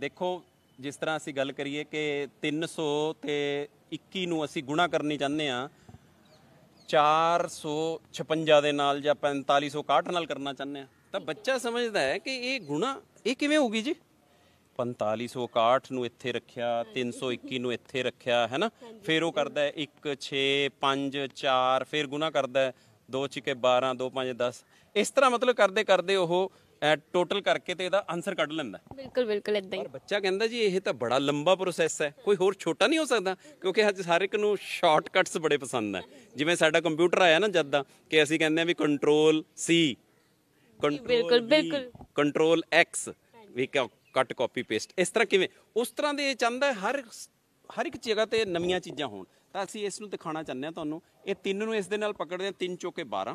ਦੇਖੋ ਜਿਸ ਤਰ੍ਹਾਂ ਅਸੀਂ ਗੱਲ ਕਰੀਏ ਕਿ 300 ਤੇ 21 ਨੂੰ ਅਸੀਂ ਗੁਣਾ ਕਰਨੀ ਚਾਹੁੰਦੇ ਆ 456 ਦੇ ਨਾਲ ਜਾਂ 4561 ਨਾਲ ਕਰਨਾ ਚਾਹੁੰਦੇ ਆ ਤਾਂ ਬੱਚਾ ਸਮਝਦਾ ਹੈ ਕਿ ਇਹ ਗੁਣਾ ਇਹ ਕਿਵੇਂ ਹੋਊਗੀ ਜੀ 4561 ਨੂੰ ਇੱਥੇ ਰੱਖਿਆ 321 ਨੂੰ ਇੱਥੇ ਰੱਖਿਆ ਹੈ ਨਾ ਫਿਰ ਉਹ ਕਰਦਾ ਹੈ 1 6 5 4 ਫਿਰ ਗੁਣਾ ਕਰਦਾ ਹੈ 2 6 12 2 5 10 ਇਸ ਤਰ੍ਹਾਂ ਮਤਲਬ ਕਰਦੇ ਕਰਦੇ ਉਹ ਟੋਟਲ ਕਰਕੇ ਤੇ ਇਹਦਾ ਆਨਸਰ ਕੱਢ ਲੈਂਦਾ ਬਿਲਕੁਲ ਬਿਲਕੁਲ ਇਦਾਂ ਹੀ ਪਰ ਬੱਚਾ ਕਹਿੰਦਾ ਜੀ ਇਹ ਤਾਂ ਬੜਾ ਲੰਬਾ ਪ੍ਰੋਸੈਸ ਹੈ ਕੋਈ ਹੋਰ ਛੋਟਾ ਨਹੀਂ ਹੋ ਸਕਦਾ ਕਿਉਂਕਿ ਅੱਜ ਹਰ ਇੱਕ ਨੂੰ ਸ਼ਾਰਟਕਟਸ ਬੜੇ ਪਸੰਦ ਆ ਜਿਵੇਂ ਸਾਡਾ ਕੰਪਿਊਟਰ ਆਇਆ ਨਾ ਜਦ ਦਾ ਕਿ ਅਸੀਂ ਕਹਿੰਦੇ ਆ ਵੀ ਕੰਟਰੋਲ ਸੀ ਬਿਲਕੁਲ ਬਿਲਕੁਲ ਕੰਟਰੋਲ ਐਕਸ ਵੀ ਕੱਟ ਕਾਪੀ ਪੇਸਟ ਇਸ ਤਰ੍ਹਾਂ ਕਿਵੇਂ ਉਸ ਤਰ੍ਹਾਂ ਦੇ ਚਾਹੁੰਦਾ ਹਰ ਹਰ ਇੱਕ ਜਗ੍ਹਾ ਤੇ ਨਵੀਆਂ ਚੀਜ਼ਾਂ ਹੋਣ ਤਾਂ ਅਸੀਂ ਇਸ ਨੂੰ ਦਿਖਾਉਣਾ ਚਾਹੁੰਦੇ ਆ ਤੁਹਾਨੂੰ ਇਹ ਤਿੰਨ ਨੂੰ ਇਸ ਦੇ ਨਾਲ ਪਕੜਦੇ ਆ ਤਿੰਨ ਚੋਕੇ 12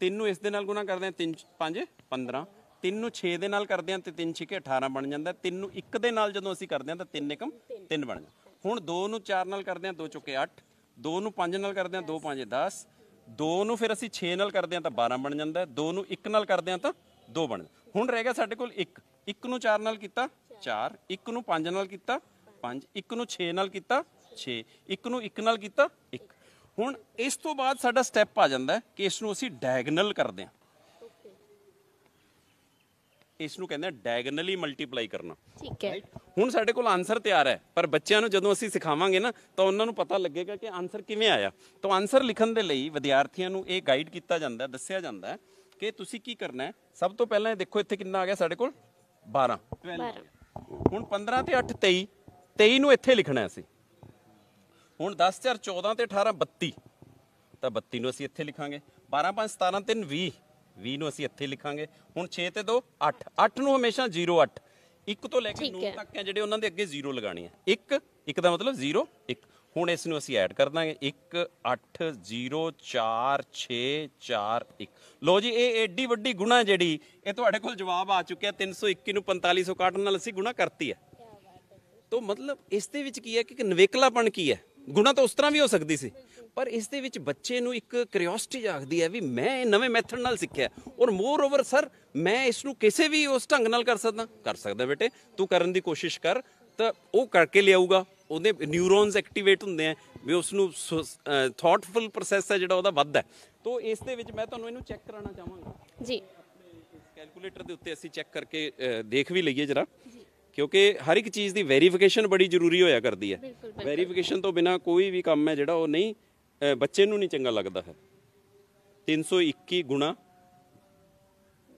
ਤਿੰਨ ਨੂੰ ਇਸ ਦੇ ਨਾਲ ਗੁਣਾ ਕਰਦੇ ਆ ਤਿੰਨ 5 15 3 ਨੂੰ 6 ਦੇ ਨਾਲ ਕਰਦੇ ਆਂ ਤੇ 3 6 18 ਬਣ ਜਾਂਦਾ 3 ਨੂੰ 1 ਦੇ ਨਾਲ ਜਦੋਂ ਅਸੀਂ ਕਰਦੇ ਆਂ ਤਾਂ 3 1 3 ਬਣ ਜਾਂਦਾ ਹੁਣ 2 ਨੂੰ 4 ਨਾਲ ਕਰਦੇ ਆਂ 2 ਚੁੱਕੇ 8 2 ਨੂੰ 5 ਨਾਲ ਕਰਦੇ ਆਂ 2 5 10 2 ਨੂੰ ਫਿਰ ਅਸੀਂ 6 ਨਾਲ ਕਰਦੇ ਆਂ ਤਾਂ 12 ਬਣ ਜਾਂਦਾ 2 ਨੂੰ 1 ਨਾਲ ਕਰਦੇ ਆਂ ਤਾਂ 2 ਬਣ ਜਾਂਦਾ ਹੁਣ ਰਹਿ ਗਿਆ ਸਾਡੇ ਕੋਲ 1 1 ਨੂੰ 4 ਨਾਲ ਕੀਤਾ 4 1 ਨੂੰ 5 ਨਾਲ ਕੀਤਾ 5 1 ਨੂੰ 6 ਨਾਲ ਕੀਤਾ 6 1 ਨੂੰ 1 ਨਾਲ ਕੀਤਾ 1 ਹੁਣ ਇਸ ਤੋਂ ਬਾਅਦ ਸਾਡਾ ਸਟੈਪ ਆ ਜਾਂਦਾ ਕਿ ਇਸ ਨੂੰ ਅਸੀਂ ਡਾਇਗਨਲ ਕਰਦੇ ਆਂ ਇਸ ਨੂੰ ਕਹਿੰਦੇ ਆ ਡਾਇਗਨਲੀ ਮਲਟੀਪਲਾਈ ਕਰਨਾ ਠੀਕ ਹੈ ਹੁਣ ਸਾਡੇ ਕੋਲ ਆਨਸਰ ਤਿਆਰ ਹੈ ਪਰ ਬੱਚਿਆਂ ਨੂੰ ਜਦੋਂ ਅਸੀਂ ਸਿਖਾਵਾਂਗੇ ਨਾ ਤਾਂ ਉਹਨਾਂ ਨੂੰ ਪਤਾ ਲੱਗੇਗਾ ਕਿ ਆਨਸਰ ਕਿਵੇਂ ਆਇਆ ਤਾਂ ਆਨਸਰ ਲਿਖਣ ਦੇ ਲਈ ਵਿਦਿਆਰਥੀਆਂ ਨੂੰ ਇਹ ਗਾਈਡ ਕੀਤਾ ਜਾਂਦਾ ਦੱਸਿਆ ਜਾਂਦਾ ਹੈ ਕਿ ਤੁਸੀਂ ਕੀ ਕਰਨਾ ਹੈ ਸਭ ਤੋਂ ਪਹਿਲਾਂ ਇਹ ਦੇਖੋ ਇੱਥੇ ਕਿੰਨਾ ਆ ਗਿਆ ਸਾਡੇ ਕੋਲ 12 ਹੁਣ 15 ਤੇ 8 23 23 ਨੂੰ ਇੱਥੇ ਲਿਖਣਾ ਹੈ ਅਸੀਂ ਹੁਣ 10 4 14 ਤੇ 18 32 ਤਾਂ 32 ਨੂੰ ਅਸੀਂ ਇੱਥੇ ਲਿਖਾਂਗੇ 12 5 17 3 20 20 ਨੂੰ ਅਸੀਂ ਇੱਥੇ ਲਿਖਾਂਗੇ ਹੁਣ 6 ਤੇ 2 8 8 ਨੂੰ ਹਮੇਸ਼ਾ 0 8 1 ਤੋਂ ਲੈ ਕੇ 9 ਤੱਕ ਹੈ ਜਿਹੜੇ ਉਹਨਾਂ ਦੇ ਅੱਗੇ 0 ਲਗਾਣੀ ਹੈ 1 1 ਦਾ ਮਤਲਬ 0 1 ਹੁਣ ਇਸ ਨੂੰ ਅਸੀਂ ਐਡ ਕਰ ਦਾਂਗੇ 1 8 0 4 6 4 1 ਲੋ ਜੀ ਇਹ ਏਡੀ ਵੱਡੀ ਗੁਣਾ ਜਿਹੜੀ ਇਹ ਤੁਹਾਡੇ ਕੋਲ ਜਵਾਬ ਆ ਚੁੱਕਿਆ 321 ਨੂੰ 4561 ਨਾਲ ਅਸੀਂ ਗੁਣਾ ਕਰਤੀ ਹੈ ਤੋ ਮਤਲਬ ਇਸ ਦੇ ਵਿੱਚ ਕੀ ਹੈ ਕਿ ਨਵੇਕਲਾਪਣ ਕੀ ਹੈ ਗੁਣਾ ਤਾਂ ਉਸ ਤਰ੍ਹਾਂ ਵੀ ਹੋ ਸਕਦੀ ਸੀ ਪਰ ਇਸ ਦੇ ਵਿੱਚ ਬੱਚੇ ਨੂੰ ਇੱਕ ਕਿਉਰਿਓਸਿਟੀ ਜਾਗਦੀ ਹੈ ਵੀ ਮੈਂ ਇਹ ਨਵੇਂ ਮੈਥਡ ਨਾਲ ਸਿੱਖਿਆ ਔਰ ਮੋਰ ਓਵਰ ਸਰ ਮੈਂ ਇਸ ਨੂੰ ਕਿਸੇ ਵੀ ਉਸ ਢੰਗ ਨਾਲ ਕਰ ਸਕਦਾ ਕਰ ਸਕਦਾ ਬੇਟੇ ਤੂੰ ਕਰਨ ਦੀ ਕੋਸ਼ਿਸ਼ ਕਰ ਤਾਂ ਉਹ ਕਰਕੇ ਲਿਆਊਗਾ ਉਹਦੇ ਨਿਊਰੋਨਸ ਐਕਟੀਵੇਟ ਹੁੰਦੇ ਆ ਵੀ ਉਸ ਨੂੰ ਥੌਟਫੁਲ ਪ੍ਰੋਸੈਸ ਹੈ ਜਿਹੜਾ ਉਹਦਾ ਵੱਧ ਹੈ ਤੋਂ ਇਸ ਦੇ ਵਿੱਚ ਮੈਂ ਤੁਹਾਨੂੰ ਇਹਨੂੰ ਚੈੱਕ ਕਰਾਉਣਾ ਚਾਹਾਂਗਾ ਜੀ ਕੈਲਕੂਲੇਟਰ ਦੇ ਉੱਤੇ ਅਸੀਂ ਚੈੱਕ ਕਰਕੇ ਦੇਖ ਵੀ ਲਈਏ ਜਰਾ ਕਿਉਂਕਿ ਹਰ ਇੱਕ ਚੀਜ਼ ਦੀ ਵੈਰੀਫਿਕੇਸ਼ਨ ਬੜੀ ਜ਼ਰੂਰੀ ਹੋਇਆ ਕਰਦੀ ਹੈ ਵੈਰੀਫਿਕੇਸ਼ਨ ਤੋਂ ਬਿਨਾ ਕੋਈ ਵੀ ਕੰਮ ਹੈ ਜਿਹੜਾ ਉਹ ਨਹੀਂ ਬੱਚੇ ਨੂੰ ਨਹੀਂ ਚੰਗਾ ਲੱਗਦਾ ਹੈ 321 ਗੁਣਾ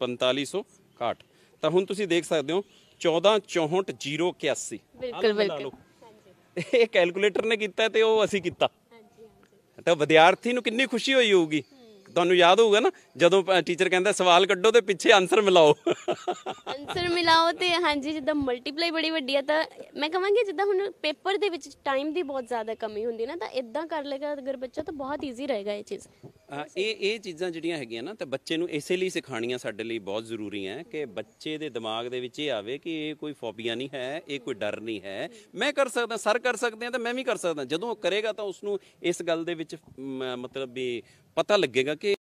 4560 ਤਾਂ ਹੁਣ ਤੁਸੀਂ ਦੇਖ ਸਕਦੇ ਹੋ 1464081 ਬਿਲਕੁਲ ਬਿਲਕੁਲ ਇਹ ਕੈਲਕੂਲੇਟਰ ਨੇ ਕੀਤਾ ਤੇ ਉਹ ਅਸੀਂ ਕੀਤਾ ਹਾਂਜੀ ਤਾਂ ਵਿਦਿਆਰਥੀ ਨੂੰ ਕਿੰਨੀ ਖੁਸ਼ੀ ਹੋਈ ਹੋਊਗੀ ਤੁਹਾਨੂੰ ਯਾਦ ਹੋਊਗਾ ਨਾ ਜਦੋਂ ਟੀਚਰ ਕਹਿੰਦਾ ਸਵਾਲ ਕੱਢੋ ਤੇ ਪਿੱਛੇ ਆਨਸਰ ਮਿਲਾਓ ਆਨਸਰ ਮਿਲਾਓ ਤੇ ਹਾਂਜੀ ਜਿੱਦਾਂ ਮਲਟੀਪਲਾਈ ਬੜੀ ਵੱਡੀ ਆ ਤਾਂ ਮੈਂ ਕਹਾਂਗੀ ਜਿੱਦਾਂ ਹੁਣ ਪੇਪਰ ਦੇ ਵਿੱਚ ਟਾਈਮ ਦੀ ਬਹੁਤ ਜ਼ਿਆਦਾ ਕਮੀ ਹੁੰਦੀ ਨਾ ਤਾਂ ਇਦਾਂ ਕਰ ਲੇਗਾ ਅਗਰ ਬੱਚਾ ਤਾਂ ਬਹੁਤ ਈਜ਼ੀ ਰਹੇਗਾ ਇਹ ਚੀਜ਼ ਇਹ ਇਹ ਚੀਜ਼ਾਂ ਜਿਹੜੀਆਂ ਹੈਗੀਆਂ ਨਾ ਤਾਂ ਬੱਚੇ ਨੂੰ ਇਸੇ ਲਈ ਸਿਖਾਣੀਆਂ ਸਾਡੇ ਲਈ ਬਹੁਤ ਜ਼ਰੂਰੀ ਹੈ ਕਿ ਬੱਚੇ ਦੇ ਦਿਮਾਗ ਦੇ ਵਿੱਚ ਇਹ ਆਵੇ ਕਿ ਇਹ ਕੋਈ ਫੋਬੀਆ ਨਹੀਂ ਹੈ ਇਹ ਕੋਈ ਡਰ ਨਹੀਂ ਹੈ ਮੈਂ ਕਰ ਸਕਦਾ ਸਰ ਕਰ ਸਕਦੇ ਆ ਤਾਂ ਮੈਂ ਵੀ ਕਰ ਸਕਦਾ ਜਦੋਂ ਉਹ ਕਰੇਗਾ ਤਾਂ ਉਸ ਨੂੰ ਇਸ ਗੱਲ ਦੇ ਵਿੱਚ ਮਤਲਬ ਵੀ ਪਤਾ ਲੱਗੇਗਾ ਕਿ